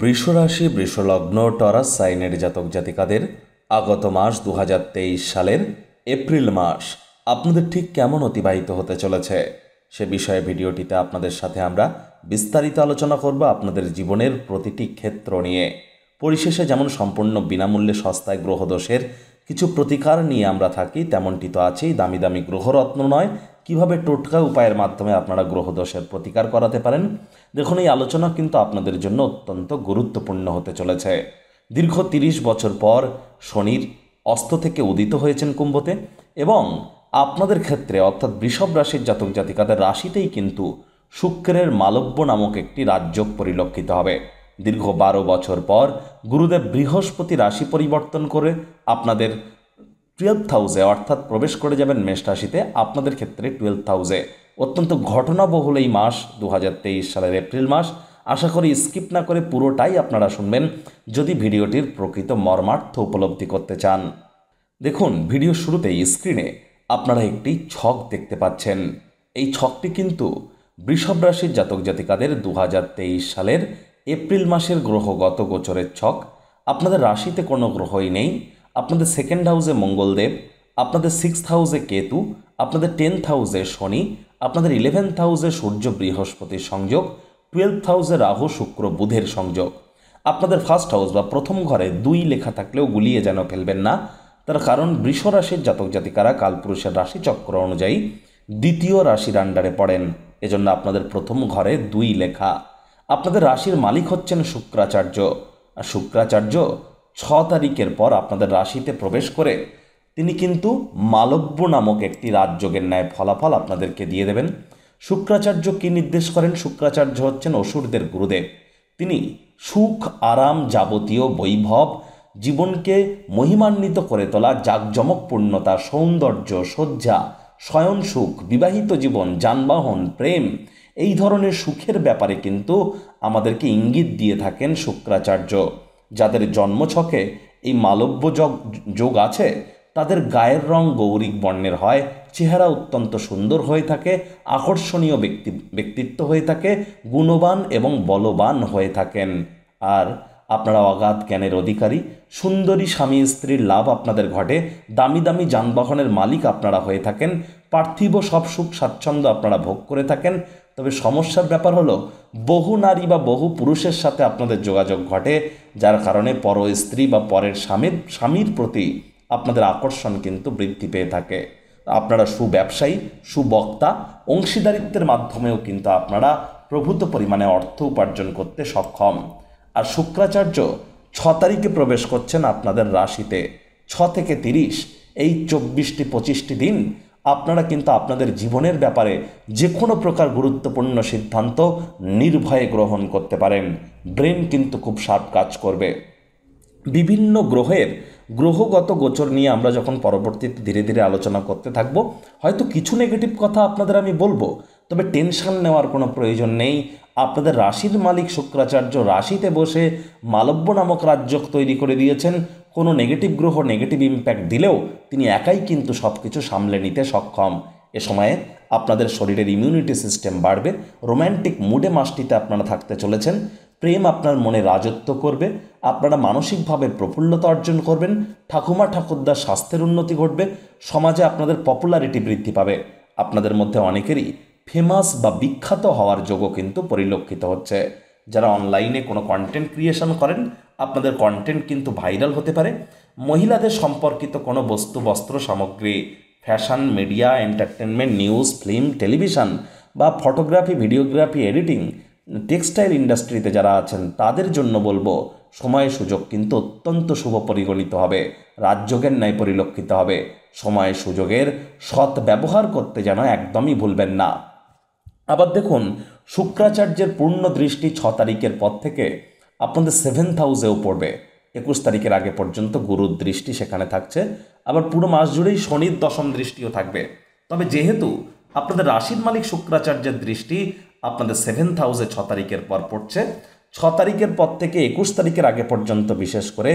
বৃষরাশি বৃষলগ্ন Taurus সাইনের জাতক জাতিকাদের আগত মাস দু সালের এপ্রিল মাস আপনাদের ঠিক কেমন অতিবাহিত হতে চলেছে সে বিষয়ে ভিডিওটিতে আপনাদের সাথে আমরা বিস্তারিত আলোচনা করব আপনাদের জীবনের প্রতিটি ক্ষেত্র নিয়ে পরিশেষে যেমন সম্পূর্ণ বিনামূল্যে সস্তায় গ্রহদোষের কিছু প্রতিকার নিয়ে আমরা থাকি তেমনটি তো আছেই দামি দামি গ্রহরত্ন নয় কিভাবে টোটকা উপায়ের মাধ্যমে আপনারা গ্রহদোষের প্রতিকার করাতে পারেন দেখুন এই আলোচনা কিন্তু আপনাদের জন্য অত্যন্ত গুরুত্বপূর্ণ হতে চলেছে দীর্ঘ তিরিশ বছর পর শনির অস্ত থেকে উদিত হয়েছেন কুম্ভতে এবং আপনাদের ক্ষেত্রে অর্থাৎ বৃষভ রাশির জাতক জাতিকাদের রাশিতেই কিন্তু শুক্রের মালব্য নামক একটি রাজ্য পরিলক্ষিত হবে দীর্ঘ বারো বছর পর গুরুদেব বৃহস্পতি রাশি পরিবর্তন করে আপনাদের টুয়েলভ থাউজে অর্থাৎ প্রবেশ করে যাবেন মেষ রাশিতে আপনাদের ক্ষেত্রে টুয়েলভ থাউজে অত্যন্ত ঘটনাবহুল এই মাস দু সালের এপ্রিল মাস আশা করি স্কিপ না করে পুরোটাই আপনারা শুনবেন যদি ভিডিওটির প্রকৃত মর্মার্থ উপলব্ধি করতে চান দেখুন ভিডিও শুরুতেই স্ক্রিনে আপনারা একটি ছক দেখতে পাচ্ছেন এই ছকটি কিন্তু বৃষভ রাশির জাতক জাতিকাদের দু সালের এপ্রিল মাসের গ্রহগত গোচরের ছক আপনাদের রাশিতে কোনো গ্রহই নেই আপনাদের সেকেন্ড হাউসে মঙ্গলদেব আপনাদের সিক্সথ হাউসে কেতু আপনাদের টেন্থ হাউসে শনি আপনাদের ইলেভেন্থ হাউসে সূর্য বৃহস্পতির সংযোগ টুয়েলভ হাউসে রাহু শুক্র বুধের সংযোগ আপনাদের ফার্স্ট হাউস বা প্রথম ঘরে দুই লেখা থাকলেও গুলিয়ে যেন ফেলবেন না তার কারণ বৃষ রাশির জাতক জাতিকারা কালপুরুষের রাশি চক্র অনুযায়ী দ্বিতীয় রাশির আন্ডারে পড়েন এজন্য আপনাদের প্রথম ঘরে দুই লেখা আপনাদের রাশির মালিক হচ্ছেন শুক্রাচার্য আর শুক্রাচার্য ছ তারিখের পর আপনাদের রাশিতে প্রবেশ করে তিনি কিন্তু মালব্য নামক একটি রাজযোগের ন্যায় ফলাফল আপনাদেরকে দিয়ে দেবেন শুক্রাচার্য কি নির্দেশ করেন শুক্রাচার্য হচ্ছেন অসুরদের গুরুদেব তিনি সুখ আরাম যাবতীয় বৈভব জীবনকে মহিমান্বিত করে তোলা জাঁকজমকপূর্ণতা সৌন্দর্য শয্যা স্বয়ং সুখ বিবাহিত জীবন যানবাহন প্রেম এই ধরনের সুখের ব্যাপারে কিন্তু আমাদেরকে ইঙ্গিত দিয়ে থাকেন শুক্রাচার্য যাদের জন্মছকে এই মালব্য যোগ যোগ আছে তাদের গায়ের রং গৌরিক বর্ণের হয় চেহারা অত্যন্ত সুন্দর হয়ে থাকে আকর্ষণীয় ব্যক্তি ব্যক্তিত্ব হয়ে থাকে গুণবান এবং বলবান হয়ে থাকেন আর আপনারা অগাধ জ্ঞানের অধিকারী সুন্দরী স্বামী স্ত্রীর লাভ আপনাদের ঘটে দামি দামি যানবাহনের মালিক আপনারা হয়ে থাকেন পার্থিব সব সুখ স্বাচ্ছন্দ্য আপনারা ভোগ করে থাকেন তবে সমস্যার ব্যাপার হলো বহু নারী বা বহু পুরুষের সাথে আপনাদের যোগাযোগ ঘটে যার কারণে পর স্ত্রী বা পরের স্বামীর স্বামীর প্রতি আপনাদের আকর্ষণ কিন্তু বৃদ্ধি পেয়ে থাকে আপনারা সুব্যবসায়ী সুবক্তা অংশীদারিত্বের মাধ্যমেও কিন্তু আপনারা প্রভূত পরিমাণে অর্থ উপার্জন করতে সক্ষম আর শুক্রাচার্য ছ তারিখে প্রবেশ করছেন আপনাদের রাশিতে ছ থেকে তিরিশ এই চব্বিশটি পঁচিশটি দিন আপনারা কিন্তু আপনাদের জীবনের ব্যাপারে যে কোনো প্রকার গুরুত্বপূর্ণ সিদ্ধান্ত নির্ভয়ে গ্রহণ করতে পারেন ব্রেন কিন্তু খুব শার্প কাজ করবে বিভিন্ন গ্রহের গ্রহগত গোচর নিয়ে আমরা যখন পরবর্তীতে ধীরে ধীরে আলোচনা করতে থাকব হয়তো কিছু নেগেটিভ কথা আপনাদের আমি বলবো তবে টেনশন নেওয়ার কোনো প্রয়োজন নেই আপনাদের রাশির মালিক শুক্রাচার্য রাশিতে বসে মালব্য নামক রাজ্য তৈরি করে দিয়েছেন কোনো নেগেটিভ গ্রহ নেগেটিভ ইম্প্যাক্ট দিলেও তিনি একাই কিন্তু সব কিছু সামলে নিতে সক্ষম এ সময়ে আপনাদের শরীরের ইমিউনিটি সিস্টেম বাড়বে রোম্যান্টিক মুডে মাসটিতে আপনারা থাকতে চলেছেন প্রেম আপনার মনে রাজত্ব করবে আপনারা মানসিকভাবে প্রফুল্লতা অর্জন করবেন ঠাকুমা ঠাকুরদার স্বাস্থ্যের উন্নতি ঘটবে সমাজে আপনাদের পপুলারিটি বৃদ্ধি পাবে আপনাদের মধ্যে অনেকেরই ফেমাস বা বিখ্যাত হওয়ার যোগও কিন্তু পরিলক্ষিত হচ্ছে যারা অনলাইনে কোনো কন্টেন্ট ক্রিয়েশন করেন আপনাদের কন্টেন্ট কিন্তু ভাইরাল হতে পারে মহিলাদের সম্পর্কিত কোনো বস্তু বস্ত্র সামগ্রী fashion media entertainment news film television বা ফটোগ্রাফি ভিডিওগ্রাফি এডিটিং টেক্সটাইল ইন্ডাস্ট্রিতে যারা আছেন তাদের জন্য বলবো সময় সুযোগ কিন্তু অত্যন্ত শুভ পরিগণিত হবে রাজযোগের ন্যায় পরিলক্ষিত হবে সময় সুযোগের সৎ ব্যবহার করতে যেন একদমই ভুলবেন না আবার দেখুন শুক্রাচার্যের পূর্ণ দৃষ্টি ছ তারিখের পর থেকে আপনাদের সেভেন্থ হাউসেও পড়বে একুশ তারিখের আগে পর্যন্ত গুরুর দৃষ্টি সেখানে থাকছে আবার পুরো মাস জুড়েই শনির দশম দৃষ্টিও থাকবে তবে যেহেতু আপনাদের রাশির মালিক শুক্রাচার্যের দৃষ্টি আপনাদের সেভেন্থ হাউসে ছ তারিখের পর পড়ছে ছ তারিখের পর থেকে একুশ তারিখের আগে পর্যন্ত বিশেষ করে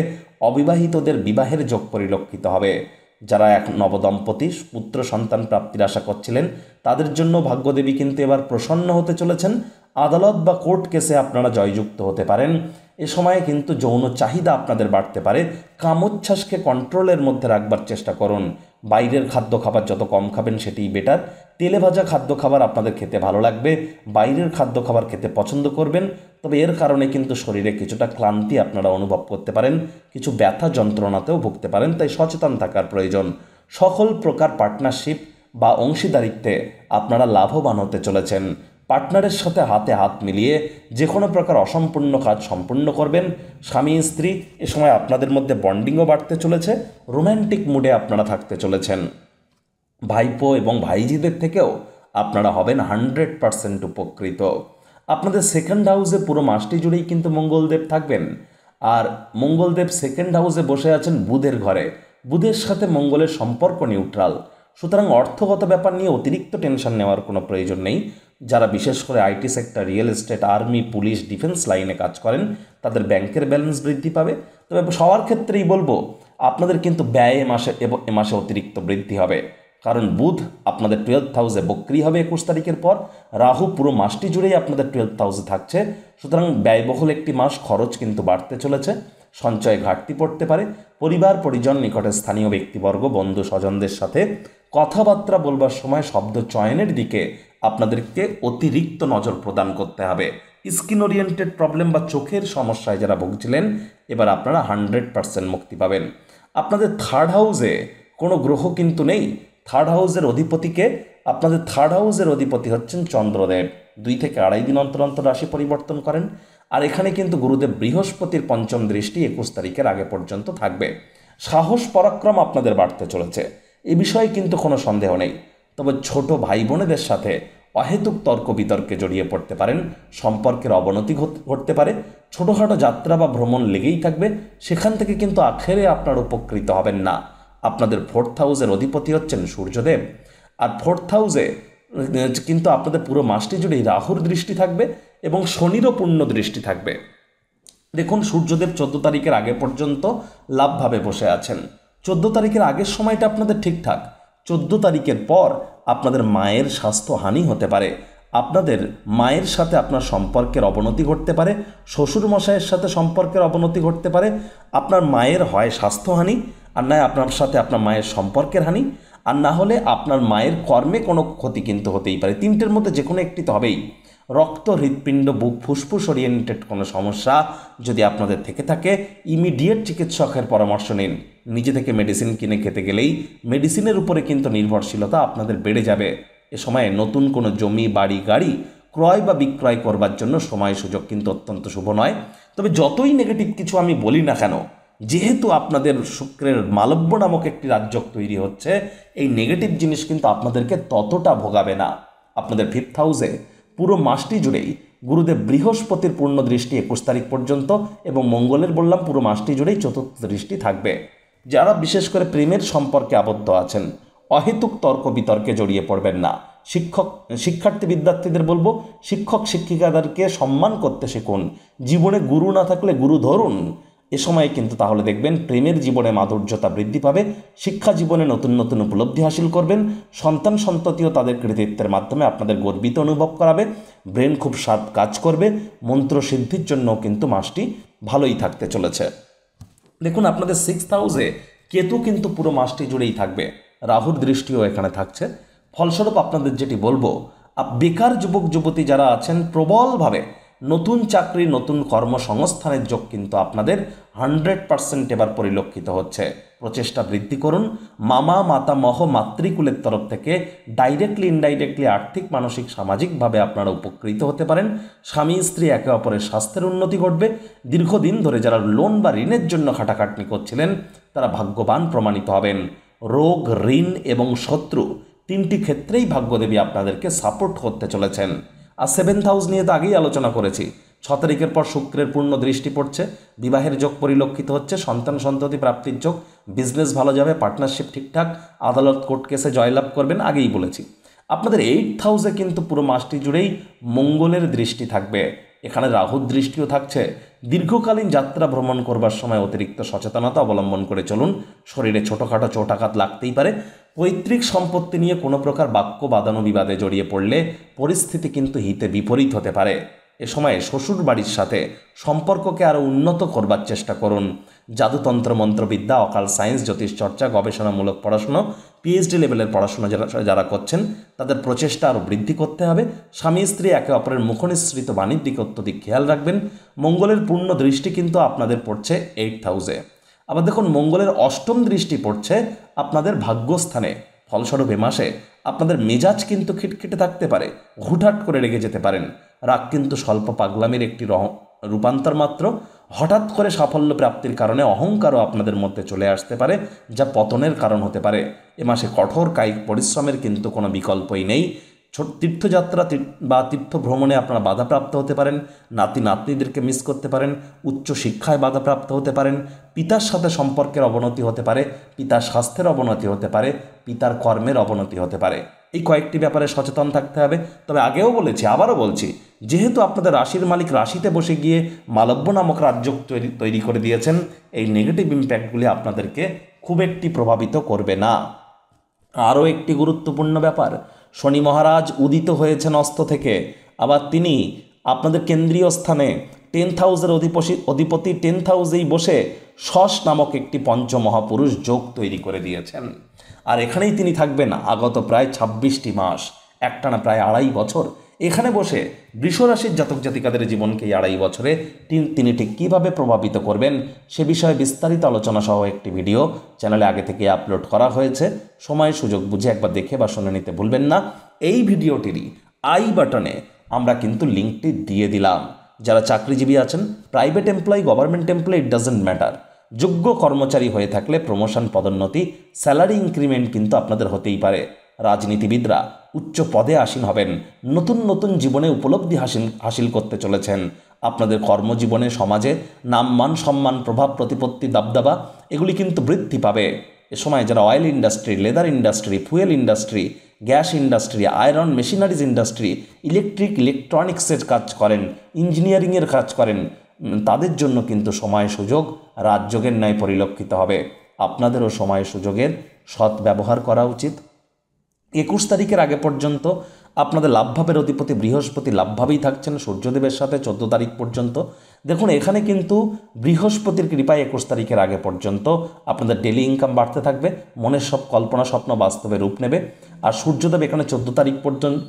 অবিবাহিতদের বিবাহের যোগ পরিলক্ষিত হবে যারা এক নবদম্পতি পুত্র সন্তান প্রাপ্তির আশা করছিলেন তাদের জন্য ভাগ্যদেবী কিন্তু এবার প্রসন্ন হতে চলেছেন আদালত বা কোর্ট কেসে আপনারা জয়যুক্ত হতে পারেন এ সময়ে কিন্তু যৌন চাহিদা আপনাদের বাড়তে পারে কামোচ্ছ্বাসকে কন্ট্রোলের মধ্যে রাখবার চেষ্টা করুন বাইরের খাদ্য খাবার যত কম খাবেন সেটিই বেটার তেলে ভাজা খাদ্য খাবার আপনাদের খেতে ভালো লাগবে বাইরের খাদ্য খাবার খেতে পছন্দ করবেন তবে এর কারণে কিন্তু শরীরে কিছুটা ক্লান্তি আপনারা অনুভব করতে পারেন কিছু ব্যথা যন্ত্রণাতেও ভুগতে পারেন তাই সচেতন থাকার প্রয়োজন সকল প্রকার পার্টনারশিপ বা অংশীদারিত্বে আপনারা লাভবান হতে চলেছেন পার্টনারের সাথে হাতে হাত মিলিয়ে যে কোনো প্রকার অসম্পূর্ণ কাজ সম্পূর্ণ করবেন স্বামী স্ত্রী এ সময় আপনাদের মধ্যে বন্ডিংও বাড়তে চলেছে রোম্যান্টিক মুডে আপনারা থাকতে চলেছেন ভাইপো এবং ভাইজিদের থেকেও আপনারা হবেন হান্ড্রেড পারসেন্ট উপকৃত আপনাদের সেকেন্ড হাউসে পুরো মাসটি জুড়েই কিন্তু মঙ্গলদেব থাকবেন আর মঙ্গলদেব সেকেন্ড হাউসে বসে আছেন বুধের ঘরে বুধের সাথে মঙ্গলের সম্পর্ক নিউট্রাল সুতরাং অর্থগত ব্যাপার নিয়ে অতিরিক্ত টেনশন নেওয়ার কোনো প্রয়োজন নেই যারা বিশেষ করে IT sector real estate army police defence লাইনে কাজ করেন তাদের ব্যাংকের ব্যালেন্স বৃদ্ধি পাবে তবে সবার ক্ষেত্রেই বলবো আপনাদের কিন্তু ব্যয় এ মাসে এ মাসে অতিরিক্ত বৃদ্ধি হবে কারণ বুধ আপনাদের টুয়েলভ হাউসে বক্রি হবে একুশ তারিখের পর রাহু পুরো মাসটি জুড়েই আপনাদের টুয়েলভ হাউসে থাকছে সুতরাং ব্যয়বহুল একটি মাস খরচ কিন্তু বাড়তে চলেছে সঞ্চয় ঘাটতি পড়তে পারে পরিবার পরিজন নিকটে স্থানীয় ব্যক্তিবর্গ বন্ধু স্বজনদের সাথে কথাবার্তা বলবার সময় শব্দ চয়নের দিকে আপনাদেরকে অতিরিক্ত নজর প্রদান করতে হবে স্কিন ওরিয়েন্টেড প্রবলেম বা চোখের সমস্যায় যারা ভুগছিলেন এবার আপনারা হান্ড্রেড পারসেন্ট মুক্তি পাবেন আপনাদের থার্ড হাউসে কোনো গ্রহ কিন্তু নেই থার্ড হাউসের অধিপতিকে আপনাদের থার্ড হাউসের অধিপতি হচ্ছেন চন্দ্রদেব দুই থেকে আড়াই দিন অন্তর অন্তর রাশি পরিবর্তন করেন আর এখানে কিন্তু গুরুদেব বৃহস্পতির পঞ্চম দৃষ্টি একুশ তারিখের আগে পর্যন্ত থাকবে সাহস পরাক্রম আপনাদের বাড়তে চলেছে এ বিষয়ে কিন্তু কোনো সন্দেহ নেই তবে ছোট ভাই বোনেদের সাথে অহেতুক তর্ক বিতর্কে জড়িয়ে পড়তে পারেন সম্পর্কের অবনতি ঘটতে পারে ছোটোখাটো যাত্রা বা ভ্রমণ লেগেই থাকবে সেখান থেকে কিন্তু আখেরে আপনার উপকৃত হবেন না আপনাদের ফোর্থ হাউসের অধিপতি হচ্ছেন সূর্যদেব আর ফোর্থ হাউসে কিন্তু আপনাদের পুরো মাসটি জুড়েই রাহুর দৃষ্টি থাকবে এবং শনিরও পূর্ণ দৃষ্টি থাকবে দেখুন সূর্যদেব চোদ্দ তারিখের আগে পর্যন্ত লাভভাবে বসে আছেন চোদ্দ তারিখের আগের সময়টা আপনাদের ঠিকঠাক চোদ্দ তারিখের পর আপনাদের মায়ের স্বাস্থ্য হানি হতে পারে আপনাদের মায়ের সাথে আপনার সম্পর্কের অবনতি ঘটতে পারে শ্বশুর মশাইয়ের সাথে সম্পর্কের অবনতি ঘটতে পারে আপনার মায়ের হয় স্বাস্থ্যহানি আর নয় আপনার সাথে আপনার মায়ের সম্পর্কের হানি আর না হলে আপনার মায়ের কর্মে কোনো ক্ষতি কিন্তু হতেই পারে তিনটের মধ্যে যে কোনো একটি তো হবেই রক্ত হৃৎপিণ্ড বুক ফুসফুস ওরিয়েন্টেড কোনো সমস্যা যদি আপনাদের থেকে থাকে ইমিডিয়েট চিকিৎসকের পরামর্শ নিন নিজে থেকে মেডিসিন কিনে খেতে গেলেই মেডিসিনের উপরে কিন্তু নির্ভরশীলতা আপনাদের বেড়ে যাবে এ সময়ে নতুন কোনো জমি বাড়ি গাড়ি ক্রয় বা বিক্রয় করবার জন্য সময় সুযোগ কিন্তু অত্যন্ত শুভ নয় তবে যতই নেগেটিভ কিছু আমি বলি না কেন যেহেতু আপনাদের শুক্রের মালব্য নামক একটি রাজ্য তৈরি হচ্ছে এই নেগেটিভ জিনিস কিন্তু আপনাদেরকে ততটা ভোগাবে না আপনাদের ফিফথ হাউসে পুরো মাসটি জুড়েই গুরুদেব বৃহস্পতির পূর্ণ দৃষ্টি একুশ তারিখ পর্যন্ত এবং মঙ্গলের বললাম পুরো মাসটি জুড়েই চতুর্থ দৃষ্টি থাকবে যারা বিশেষ করে প্রেমের সম্পর্কে আবদ্ধ আছেন অহেতুক তর্ক বিতর্কে জড়িয়ে পড়বেন না শিক্ষক শিক্ষার্থী বিদ্যার্থীদের বলবো শিক্ষক শিক্ষিকাদেরকে সম্মান করতে শিখুন জীবনে গুরু না থাকলে গুরু ধরুন এ সময়ে কিন্তু তাহলে দেখবেন প্রেমের জীবনে মাধুর্যতা বৃদ্ধি পাবে শিক্ষা জীবনে নতুন নতুন উপলব্ধি হাসিল করবেন সন্তান সন্ততিও তাদের কৃতিত্বের মাধ্যমে আপনাদের গর্বিত অনুভব করাবে ব্রেন খুব সাত কাজ করবে মন্ত্র সিদ্ধির জন্য কিন্তু মাসটি ভালোই থাকতে চলেছে দেখুন আপনাদের সিক্স হাউসে কেতু কিন্তু পুরো মাসটি জুড়েই থাকবে রাহুর দৃষ্টিও এখানে থাকছে ফলস্বরূপ আপনাদের যেটি বলবো বেকার যুবক যুবতী যারা আছেন প্রবলভাবে নতুন চাকরি নতুন কর্মসংস্থানের যোগ কিন্তু আপনাদের হান্ড্রেড পার্সেন্ট এবার পরিলক্ষিত হচ্ছে প্রচেষ্টা বৃদ্ধি করুন মামা মাতা মহ মাতৃকুলের তরফ থেকে ডাইরেক্টলি ইনডাইরেক্টলি আর্থিক মানসিক সামাজিকভাবে আপনারা উপকৃত হতে পারেন স্বামী স্ত্রী একে অপরের স্বাস্থ্যের উন্নতি ঘটবে দীর্ঘদিন ধরে যারা লোন বা ঋণের জন্য খাটাখাটনি করছিলেন তারা ভাগ্যবান প্রমাণিত হবেন রোগ ঋণ এবং শত্রু তিনটি ক্ষেত্রেই ভাগ্যদেবী আপনাদেরকে সাপোর্ট করতে চলেছেন আর সেভেন্থ হাউস নিয়ে তো আগেই আলোচনা করেছি ছ তারিখের পর শুক্রের পূর্ণ দৃষ্টি পড়ছে বিবাহের যোগ পরিলক্ষিত হচ্ছে সন্তান সন্ততি প্রাপ্তির যোগ বিজনেস ভালো যাবে পার্টনারশিপ ঠিকঠাক আদালত কোর্ট কেসে জয়লাভ করবেন আগেই বলেছি আপনাদের এইট হাউসে কিন্তু পুরো মাসটি জুড়েই মঙ্গলের দৃষ্টি থাকবে এখানে রাহুর দৃষ্টিও থাকছে দীর্ঘকালীন যাত্রা ভ্রমণ করবার সময় অতিরিক্ত সচেতনতা অবলম্বন করে চলুন শরীরে ছোটোখাটো চোটাঘাত লাগতেই পারে পৈতৃক সম্পত্তি নিয়ে কোনো প্রকার বাক্য বিবাদে জড়িয়ে পড়লে পরিস্থিতি কিন্তু হিতে বিপরীত হতে পারে এ সময়ে শ্বশুর বাড়ির সাথে সম্পর্ককে আরও উন্নত করবার চেষ্টা করুন জাদুতন্ত্র মন্ত্রবিদ্যা অকাল সায়েন্স জ্যোতিষ চর্চা গবেষণামূলক পড়াশুনো পিএইচডি লেভেলের পড়াশোনা যারা যারা করছেন তাদের প্রচেষ্টা আরও বৃদ্ধি করতে হবে স্বামী স্ত্রী একে অপরের মুখনিসৃত বাণিজ্যিক অত্যধিক খেয়াল রাখবেন মঙ্গলের পূর্ণ দৃষ্টি কিন্তু আপনাদের পড়ছে এইট হাউসে আবার দেখুন মঙ্গলের অষ্টম দৃষ্টি পড়ছে আপনাদের ভাগ্যস্থানে ফলস্বরূপ এ মাসে আপনাদের মেজাজ কিন্তু খিটখিটে থাকতে পারে হুটহাট করে রেগে যেতে পারেন রাগ কিন্তু স্বল্প পাগলামির একটি রূপান্তর মাত্র হঠাৎ করে সাফল্য প্রাপ্তির কারণে অহংকারও আপনাদের মধ্যে চলে আসতে পারে যা পতনের কারণ হতে পারে এ মাসে কঠোর কায়িক পরিশ্রমের কিন্তু কোনো বিকল্পই নেই ছোট তীর্থযাত্রা বা তীর্থ ভ্রমণে আপনারা বাধাপ্রাপ্ত হতে পারেন নাতি নাতনিদেরকে মিস করতে পারেন উচ্চ শিক্ষায় বাধাপ্রাপ্ত হতে পারেন পিতার সাথে সম্পর্কের অবনতি হতে পারে পিতার স্বাস্থ্যের অবনতি হতে পারে পিতার কর্মের অবনতি হতে পারে এই কয়েকটি ব্যাপারে সচেতন থাকতে হবে তবে আগেও বলেছি আবারও বলছি যেহেতু আপনাদের রাশির মালিক রাশিতে বসে গিয়ে মালব্য নামক রাজ্য তৈরি তৈরি করে দিয়েছেন এই নেগেটিভ ইম্প্যাক্টগুলি আপনাদেরকে খুব একটি প্রভাবিত করবে না আরও একটি গুরুত্বপূর্ণ ব্যাপার শনি মহারাজ উদিত হয়েছেন অস্ত থেকে আবার তিনি আপনাদের কেন্দ্রীয় স্থানে টেন হাউসের অধিপতি অধিপতি টেন হাউসেই বসে শস নামক একটি পঞ্চমহাপুরুষ যোগ তৈরি করে দিয়েছেন আর এখানেই তিনি থাকবেন আগত প্রায় ছাব্বিশটি মাস একটানা প্রায় আড়াই বছর এখানে বসে বৃষরাশির জাতক জাতিকাদের জীবনকে আড়াই বছরে তিনি ঠিক কীভাবে প্রভাবিত করবেন সে বিষয়ে বিস্তারিত আলোচনা সহ একটি ভিডিও চ্যানেলে আগে থেকে আপলোড করা হয়েছে সময় সুযোগ বুঝে একবার দেখে বা শুনে নিতে ভুলবেন না এই ভিডিওটিরই আই বাটনে আমরা কিন্তু লিঙ্কটি দিয়ে দিলাম যারা চাকরিজীবী আছেন private employee government employee it doesn't matter যোগ্য কর্মচারী হয়ে থাকলে প্রমোশন পদোন্নতি স্যালারি ইনক্রিমেন্ট কিন্তু আপনাদের হতেই পারে রাজনীতিবিদরা উচ্চ পদে আসীন হবেন নতুন নতুন জীবনে উপলব্ধি হাসিল হাসিল করতে চলেছেন আপনাদের কর্মজীবনে সমাজে নাম মান সম্মান প্রভাব প্রতিপত্তি দাবদাবা এগুলি কিন্তু বৃদ্ধি পাবে এ সময় যারা oil industry leather industry fuel industry gas industry iron machineries industry electric ইলেকট্রনিক্সের কাজ করেন ইঞ্জিনিয়ারিংয়ের কাজ করেন তাদের জন্য কিন্তু সময় সুযোগ রাজযোগের ন্যায় পরিলক্ষিত হবে আপনাদেরও সময় সুযোগের সৎ ব্যবহার করা উচিত একুশ তারিখের আগে পর্যন্ত আপনাদের লাভভাবের অধিপতি বৃহস্পতি লাভভাবেই থাকছেন সূর্যদেবের সাথে চোদ্দো তারিখ পর্যন্ত দেখুন এখানে কিন্তু বৃহস্পতির কৃপায় একুশ তারিখের আগে পর্যন্ত আপনাদের ডেলি ইনকাম বাড়তে থাকবে মনের সব কল্পনা স্বপ্ন বাস্তবে রূপ নেবে আর সূর্যদেব এখানে চোদ্দো তারিখ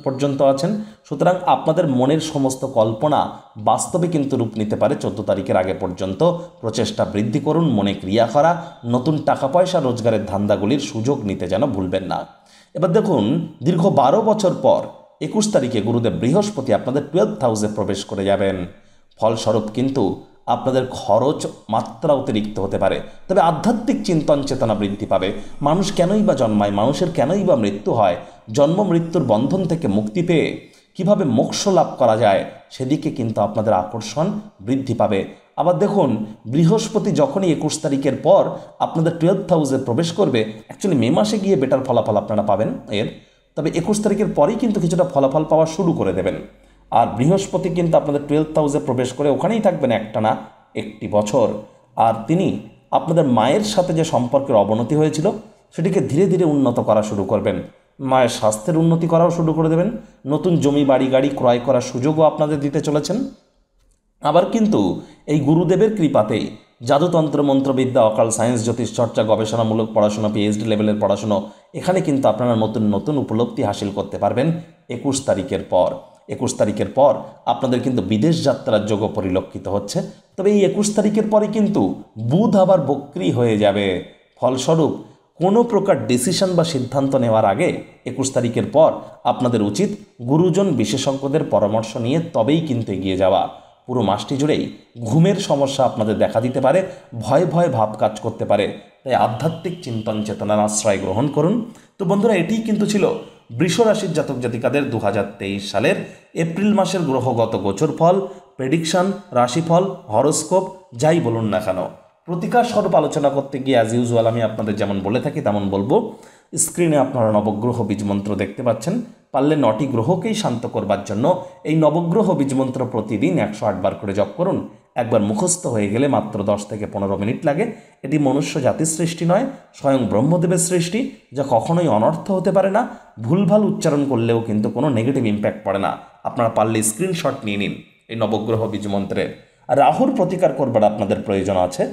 পর্যন্ত আছেন সুতরাং আপনাদের মনের সমস্ত কল্পনা বাস্তবে কিন্তু রূপ নিতে পারে চোদ্দো তারিখের আগে পর্যন্ত প্রচেষ্টা বৃদ্ধি করুন মনে ক্রিয়া করা নতুন টাকা পয়সা রোজগারের ধান্দাগুলির সুযোগ নিতে যেন ভুলবেন না এবার দেখুন দীর্ঘ বারো বছর পর একুশ তারিখে গুরুদেব বৃহস্পতি আপনাদের টুয়েলভ হাউসে প্রবেশ করে যাবেন ফলস্বরূপ কিন্তু আপনাদের খরচ মাত্রা অতিরিক্ত হতে পারে তবে আধ্যাত্মিক চিন্তন চেতনা বৃদ্ধি পাবে মানুষ কেনই বা জন্মায় মানুষের কেনই বা মৃত্যু হয় জন্ম মৃত্যুর বন্ধন থেকে মুক্তি পেয়ে কিভাবে মোক্ষ লাভ করা যায় সেদিকে কিন্তু আপনাদের আকর্ষণ বৃদ্ধি পাবে আবার দেখুন বৃহস্পতি যখনই একুশ তারিখের পর আপনাদের টুয়েলভ হাউসে প্রবেশ করবে অ্যাকচুয়ালি মে মাসে গিয়ে বেটার ফলাফল আপনারা পাবেন এর তবে একুশ তারিখের পরেই কিন্তু কিছুটা ফলাফল পাওয়া শুরু করে দেবেন আর বৃহস্পতি কিন্তু আপনাদের টুয়েলভ হাউসে প্রবেশ করে ওখানেই থাকবেন একটানা একটি বছর আর তিনি আপনাদের মায়ের সাথে যে সম্পর্কের অবনতি হয়েছিল সেটিকে ধীরে ধীরে উন্নত করা শুরু করবেন মায়ের স্বাস্থ্যের উন্নতি করাও শুরু করে দেবেন নতুন জমি বাড়ি গাড়ি ক্রয় করার সুযোগও আপনাদের দিতে চলেছেন আবার কিন্তু এই গুরুদেবের কৃপাতেই জাদুতন্ত্র মন্ত্রবিদ্যা অকাল সায়েন্স জ্যোতিষ চর্চা গবেষণামূলক পড়াশোনা পিএইচডি লেভেলের পড়াশুনো এখানে কিন্তু আপনারা নতুন নতুন উপলব্ধি হাসিল করতে পারবেন একুশ তারিখের পর একুশ তারিখের পর আপনাদের কিন্তু বিদেশ যাত্রার যোগ পরিলক্ষিত হচ্ছে তবে এই একুশ তারিখের পরে কিন্তু বুধ আবার বক্রি হয়ে যাবে ফলস্বরূপ কোনো প্রকার ডিসিশন বা সিদ্ধান্ত নেওয়ার আগে একুশ তারিখের পর আপনাদের উচিত গুরুজন বিশেষজ্ঞদের পরামর্শ নিয়ে তবেই কিন্তু এগিয়ে যাওয়া পুরো মাসটি জুড়েই ঘুমের সমস্যা আপনাদের দেখা দিতে পারে ভয় ভয় ভাব কাজ করতে পারে তাই আধ্যাত্মিক চিন্তন চেতনার আশ্রয় গ্রহণ করুন তো বন্ধুরা এটিই কিন্তু ছিল বৃষরাশির জাতক জাতিকাদের দু সালের এপ্রিল মাসের গ্রহগত গোচর ফল প্রেডিকশন রাশিফল হরস্কোপ যাই বলুন না কেন প্রতিকার স্বরূপ আলোচনা করতে গিয়ে অ্যাজ ইউজুয়াল আমি আপনাদের যেমন বলে থাকি তেমন বলবো স্ক্রিনে আপনারা নবগ্রহ বীজমন্ত্র দেখতে পাচ্ছেন পারলে নটি গ্রহকেই শান্ত করবার জন্য এই নবগ্রহ বীজমন্ত্র প্রতিদিন একশো আটবার করে জপ করুন একবার মুখস্থ হয়ে গেলে মাত্র দশ থেকে পনেরো মিনিট লাগে এটি মনুষ্য জাতির সৃষ্টি নয় স্বয়ং ব্রহ্মদেবের সৃষ্টি যা কখনোই অনর্থ হতে পারে না ভুলভাল উচ্চারণ করলেও কিন্তু কোনো নেগেটিভ ইম্প্যাক্ট পড়ে না আপনারা পারলে স্ক্রিনশট নিয়ে নিন এই নবগ্রহ বীজমন্ত্রের রাহুর প্রতিকার করবার আপনাদের প্রয়োজন আছে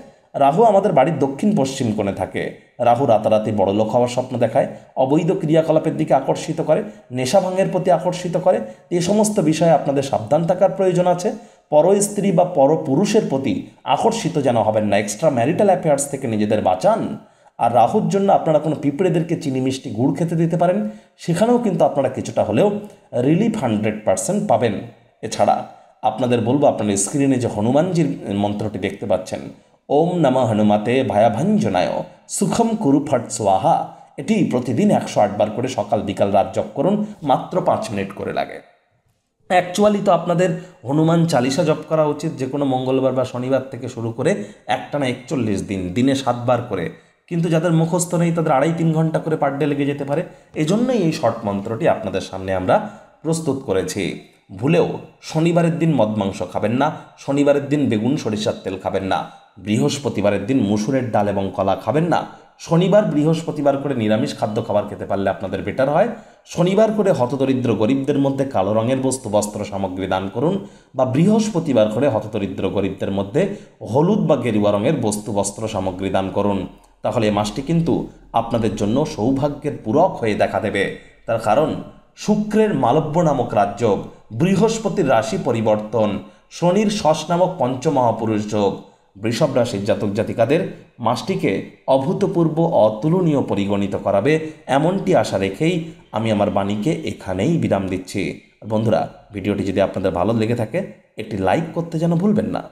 রাহু আমাদের বাড়ির দক্ষিণ পশ্চিম কোণে থাকে রাহু রাতারাতি বড়লোক হওয়ার স্বপ্ন দেখায় অবৈধ ক্রিয়াকলাপের দিকে আকর্ষিত করে নেশা ভাঙের প্রতি আকর্ষিত করে এ সমস্ত বিষয়ে আপনাদের সাবধান থাকার প্রয়োজন আছে পর স্ত্রী বা পরপুরুষের প্রতি আকর্ষিত যেন হবেন না এক্সট্রা ম্যারিটাল অ্যাফেয়ার্স থেকে নিজেদের বাঁচান আর রাহুর জন্য আপনারা কোনো পিঁপড়েদেরকে চিনি মিষ্টি গুড় খেতে দিতে পারেন সেখানেও কিন্তু আপনারা কিছুটা হলেও রিলিফ হান্ড্রেড পারসেন্ট পাবেন এছাড়া আপনাদের বলবো আপনার স্ক্রিনে যে হনুমানজির মন্ত্রটি দেখতে পাচ্ছেন ওম নম হনুমাতে ভায়াভঞ্জনায় সুখম কুরু ফট সোয়াহা এটি প্রতিদিন একশো আটবার করে সকাল বিকাল রাত জপ করুন মাত্র পাঁচ মিনিট করে লাগে অ্যাকচুয়ালি তো আপনাদের হনুমান চালিশা জপ করা উচিত যে কোনো মঙ্গলবার বা শনিবার থেকে শুরু করে একটানা একচল্লিশ দিন দিনে সাতবার করে কিন্তু যাদের মুখস্থ নেই তাদের আড়াই তিন ঘন্টা করে পাড়্ডে লেগে যেতে পারে এজন্যই এই শর্ট মন্ত্রটি আপনাদের সামনে আমরা প্রস্তুত করেছি ভুলেও শনিবারের দিন মদ মাংস খাবেন না শনিবারের দিন বেগুন সরিষার তেল খাবেন না বৃহস্পতিবারের দিন মুসুরের ডাল এবং কলা খাবেন না শনিবার বৃহস্পতিবার করে নিরামিষ খাদ্য খাবার খেতে পারলে আপনাদের বেটার হয় শনিবার করে হতদরিদ্র গরিবদের মধ্যে কালো রঙের বস্তু বস্ত্র সামগ্রী দান করুন বা বৃহস্পতিবার করে হতদরিদ্র গরিবদের মধ্যে হলুদ বা গেরুয়া রঙের বস্তু বস্ত্র সামগ্রী দান করুন তাহলে এই মাসটি কিন্তু আপনাদের জন্য সৌভাগ্যের পূরক হয়ে দেখা দেবে তার কারণ শুক্রের মালব্য নামক রাজযোগ বৃহস্পতির রাশি পরিবর্তন শনির শশ নামক পঞ্চমহাপুরুষ যোগ বৃষভ রাশির জাতক জাতিকাদের মাসটিকে অভূতপূর্ব অতুলনীয় পরিগণিত করাবে এমনটি আশা রেখেই আমি আমার বাণীকে এখানেই বিরাম দিচ্ছি বন্ধুরা ভিডিওটি যদি আপনাদের ভালো লেগে থাকে একটি লাইক করতে যেন ভুলবেন না